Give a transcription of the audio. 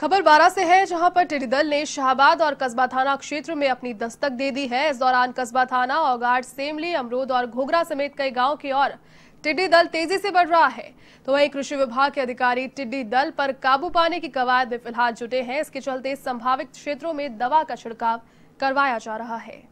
खबर बारह से है जहां पर टिड्डी दल ने शाहबाद और कस्बा थाना क्षेत्र में अपनी दस्तक दे दी है इस दौरान कस्बा थाना औगाट सेमली अमरूद और घोघरा समेत कई गांव की ओर टिड्डी दल तेजी से बढ़ रहा है तो वहीं कृषि विभाग के अधिकारी टिड्डी दल पर काबू पाने की कवायद में फिलहाल जुटे हैं इसके चलते संभावित क्षेत्रों में दवा का छिड़काव करवाया जा रहा है